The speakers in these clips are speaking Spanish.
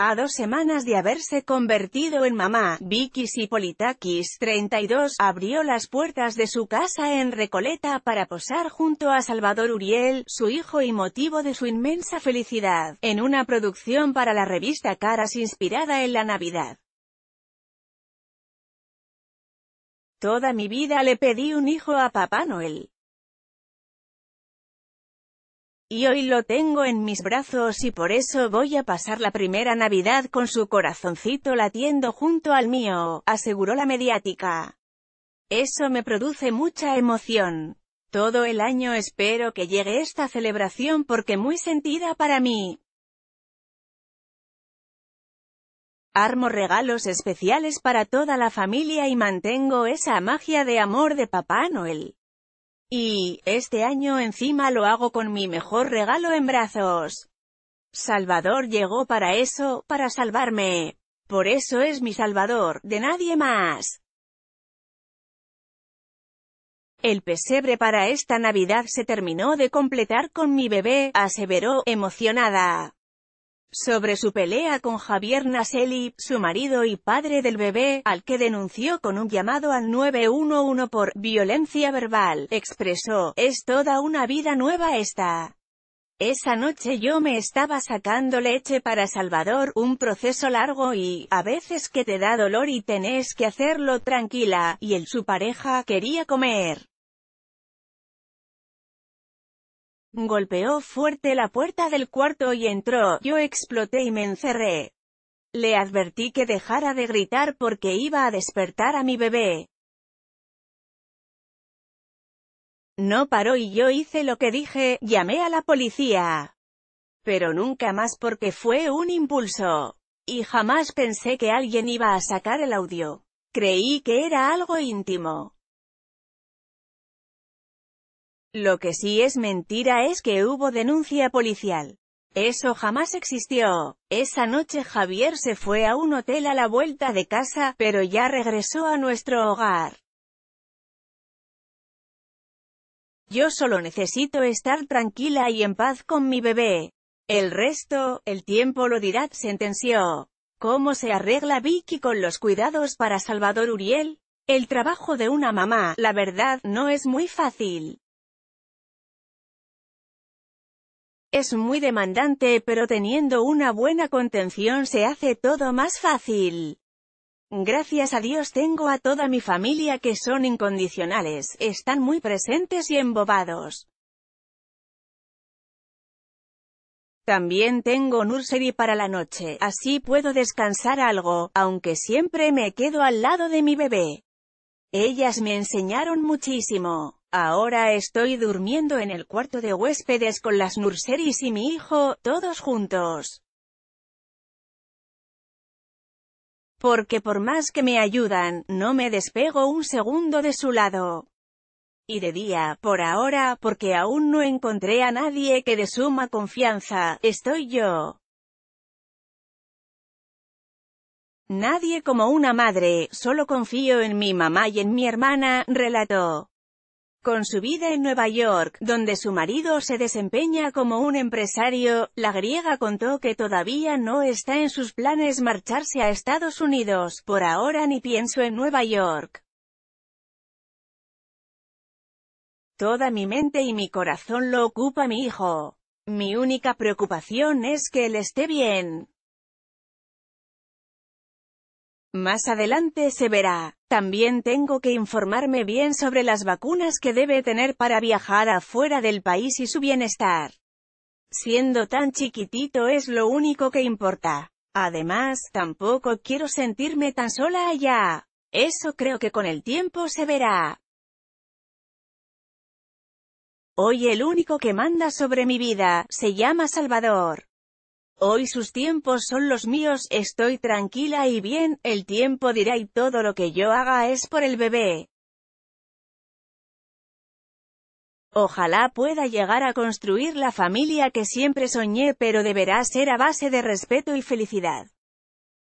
A dos semanas de haberse convertido en mamá, Vicky Sipolitakis, 32, abrió las puertas de su casa en Recoleta para posar junto a Salvador Uriel, su hijo y motivo de su inmensa felicidad, en una producción para la revista Caras inspirada en la Navidad. Toda mi vida le pedí un hijo a Papá Noel y hoy lo tengo en mis brazos y por eso voy a pasar la primera Navidad con su corazoncito latiendo junto al mío, aseguró la mediática. Eso me produce mucha emoción. Todo el año espero que llegue esta celebración porque muy sentida para mí. Armo regalos especiales para toda la familia y mantengo esa magia de amor de Papá Noel. Y, este año encima lo hago con mi mejor regalo en brazos. Salvador llegó para eso, para salvarme. Por eso es mi Salvador, de nadie más. El pesebre para esta Navidad se terminó de completar con mi bebé, aseveró, emocionada sobre su pelea con Javier Naselli, su marido y padre del bebé, al que denunció con un llamado al 911 por «violencia verbal», expresó, «Es toda una vida nueva esta». Esa noche yo me estaba sacando leche para Salvador, un proceso largo y, a veces que te da dolor y tenés que hacerlo tranquila, y él su pareja, quería comer. Golpeó fuerte la puerta del cuarto y entró, yo exploté y me encerré. Le advertí que dejara de gritar porque iba a despertar a mi bebé. No paró y yo hice lo que dije, llamé a la policía. Pero nunca más porque fue un impulso. Y jamás pensé que alguien iba a sacar el audio. Creí que era algo íntimo. Lo que sí es mentira es que hubo denuncia policial. Eso jamás existió. Esa noche Javier se fue a un hotel a la vuelta de casa, pero ya regresó a nuestro hogar. Yo solo necesito estar tranquila y en paz con mi bebé. El resto, el tiempo lo dirá, sentenció. ¿Cómo se arregla Vicky con los cuidados para Salvador Uriel? El trabajo de una mamá, la verdad, no es muy fácil. Es muy demandante pero teniendo una buena contención se hace todo más fácil. Gracias a Dios tengo a toda mi familia que son incondicionales, están muy presentes y embobados. También tengo nursery para la noche, así puedo descansar algo, aunque siempre me quedo al lado de mi bebé. Ellas me enseñaron muchísimo. Ahora estoy durmiendo en el cuarto de huéspedes con las nurseries y mi hijo, todos juntos. Porque por más que me ayudan, no me despego un segundo de su lado. Y de día, por ahora, porque aún no encontré a nadie que de suma confianza, estoy yo. Nadie como una madre, solo confío en mi mamá y en mi hermana, relató. Con su vida en Nueva York, donde su marido se desempeña como un empresario, la griega contó que todavía no está en sus planes marcharse a Estados Unidos, por ahora ni pienso en Nueva York. Toda mi mente y mi corazón lo ocupa mi hijo. Mi única preocupación es que él esté bien. Más adelante se verá. También tengo que informarme bien sobre las vacunas que debe tener para viajar afuera del país y su bienestar. Siendo tan chiquitito es lo único que importa. Además, tampoco quiero sentirme tan sola allá. Eso creo que con el tiempo se verá. Hoy el único que manda sobre mi vida, se llama Salvador. Hoy sus tiempos son los míos, estoy tranquila y bien, el tiempo dirá y todo lo que yo haga es por el bebé. Ojalá pueda llegar a construir la familia que siempre soñé pero deberá ser a base de respeto y felicidad.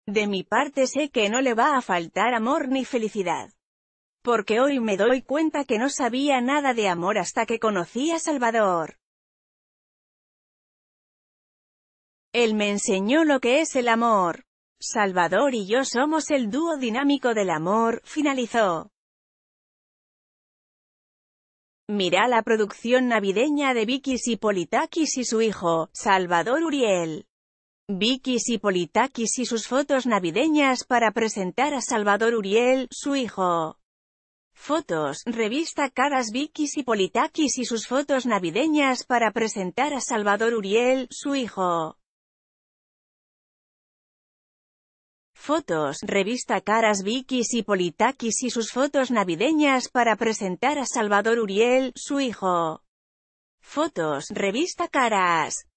De mi parte sé que no le va a faltar amor ni felicidad. Porque hoy me doy cuenta que no sabía nada de amor hasta que conocí a Salvador. Él me enseñó lo que es el amor. Salvador y yo somos el dúo dinámico del amor, finalizó. Mira la producción navideña de y Politakis y su hijo, Salvador Uriel. y Politakis y sus fotos navideñas para presentar a Salvador Uriel, su hijo. Fotos, revista Caras y Politakis y sus fotos navideñas para presentar a Salvador Uriel, su hijo. Fotos, revista Caras Vikis y Politakis y sus fotos navideñas para presentar a Salvador Uriel, su hijo. Fotos, revista Caras.